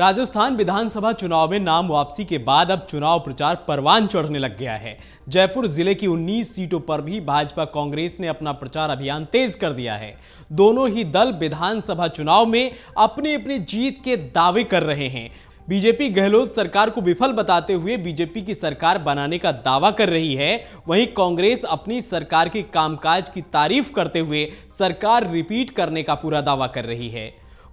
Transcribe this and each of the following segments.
राजस्थान विधानसभा चुनाव में नाम वापसी के बाद अब चुनाव प्रचार परवान चढ़ने लग गया है जयपुर जिले की 19 सीटों पर भी भाजपा कांग्रेस ने अपना प्रचार अभियान तेज कर दिया है दोनों ही दल विधानसभा चुनाव में अपनी अपनी जीत के दावे कर रहे हैं बीजेपी गहलोत सरकार को विफल बताते हुए बीजेपी की सरकार बनाने का दावा कर रही है वहीं कांग्रेस अपनी सरकार के कामकाज की तारीफ करते हुए सरकार रिपीट करने का पूरा दावा कर रही है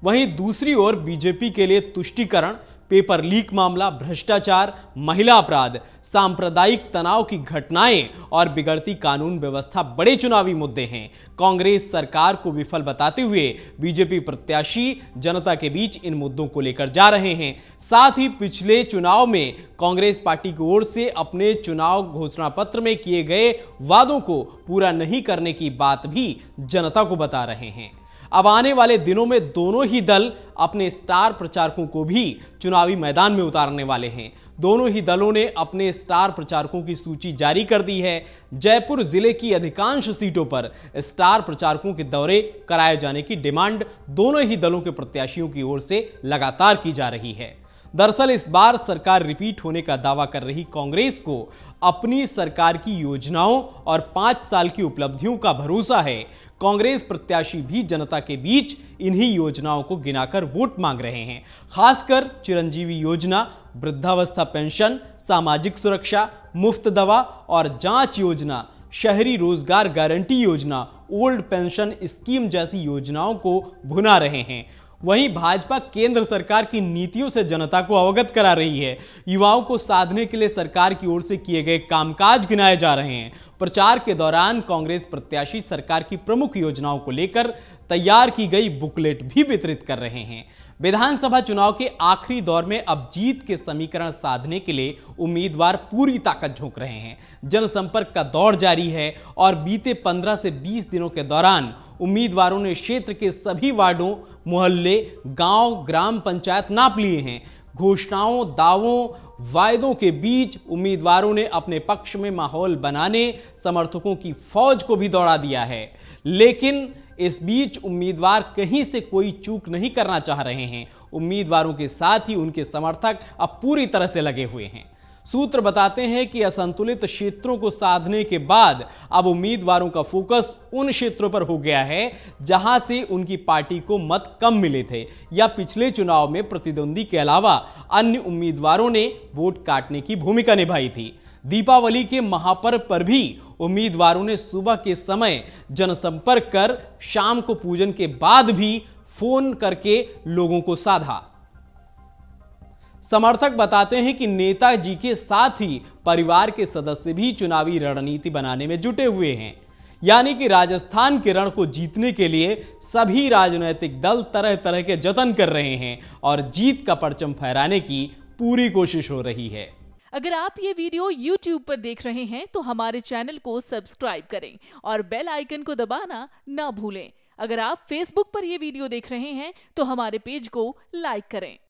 वहीं दूसरी ओर बीजेपी के लिए तुष्टिकरण पेपर लीक मामला भ्रष्टाचार महिला अपराध सांप्रदायिक तनाव की घटनाएं और बिगड़ती कानून व्यवस्था बड़े चुनावी मुद्दे हैं कांग्रेस सरकार को विफल बताते हुए बीजेपी प्रत्याशी जनता के बीच इन मुद्दों को लेकर जा रहे हैं साथ ही पिछले चुनाव में कांग्रेस पार्टी की ओर से अपने चुनाव घोषणा पत्र में किए गए वादों को पूरा नहीं करने की बात भी जनता को बता रहे हैं अब आने वाले दिनों में दोनों ही दल अपने स्टार प्रचारकों को भी चुनावी मैदान में उतारने वाले हैं दोनों ही दलों ने अपने स्टार प्रचारकों की सूची जारी कर दी है जयपुर जिले की अधिकांश सीटों पर स्टार प्रचारकों के दौरे कराए जाने की डिमांड दोनों ही दलों के प्रत्याशियों की ओर से लगातार की जा रही है दरअसल इस बार सरकार रिपीट होने का दावा कर रही कांग्रेस को अपनी सरकार की योजनाओं और पांच साल की उपलब्धियों का भरोसा है कांग्रेस प्रत्याशी भी जनता के बीच इन्हीं योजनाओं को गिनाकर वोट मांग रहे हैं खासकर चिरंजीवी योजना वृद्धावस्था पेंशन सामाजिक सुरक्षा मुफ्त दवा और जांच योजना शहरी रोजगार गारंटी योजना ओल्ड पेंशन स्कीम जैसी योजनाओं को भुना रहे हैं वहीं भाजपा केंद्र सरकार की नीतियों से जनता को अवगत करा रही है युवाओं को साधने के लिए सरकार की ओर से किए गए कामकाज गिनाए जा रहे हैं प्रचार के दौरान कांग्रेस प्रत्याशी सरकार की प्रमुख योजनाओं को लेकर तैयार की गई बुकलेट भी वितरित कर रहे हैं विधानसभा चुनाव के आखिरी दौर में अब जीत के समीकरण साधने के लिए उम्मीदवार पूरी ताकत झोंक रहे हैं जनसंपर्क का दौर जारी है और बीते 15 से 20 दिनों के दौरान उम्मीदवारों ने क्षेत्र के सभी वार्डों मोहल्ले गांव ग्राम पंचायत नाप लिए हैं घोषणाओं दावों वायदों के बीच उम्मीदवारों ने अपने पक्ष में माहौल बनाने समर्थकों की फौज को भी दौड़ा दिया है लेकिन इस बीच उम्मीदवार कहीं से कोई चूक नहीं करना चाह रहे हैं उम्मीदवारों के साथ ही उनके समर्थक अब पूरी तरह से लगे हुए हैं सूत्र बताते हैं कि असंतुलित क्षेत्रों को साधने के बाद अब उम्मीदवारों का फोकस उन क्षेत्रों पर हो गया है जहां से उनकी पार्टी को मत कम मिले थे या पिछले चुनाव में प्रतिद्वंदी के अलावा अन्य उम्मीदवारों ने वोट काटने की भूमिका निभाई थी दीपावली के महापर्व पर भी उम्मीदवारों ने सुबह के समय जनसंपर्क कर शाम को पूजन के बाद भी फोन करके लोगों को साधा समर्थक बताते हैं कि नेताजी के साथ ही परिवार के सदस्य भी चुनावी रणनीति बनाने में जुटे हुए हैं यानी कि राजस्थान के रण को जीतने के लिए सभी राजनीतिक दल तरह तरह के जतन कर रहे हैं और जीत का परचम फहराने की पूरी कोशिश हो रही है अगर आप ये वीडियो YouTube पर देख रहे हैं तो हमारे चैनल को सब्सक्राइब करें और बेल आइकन को दबाना ना भूलें अगर आप Facebook पर यह वीडियो देख रहे हैं तो हमारे पेज को लाइक करें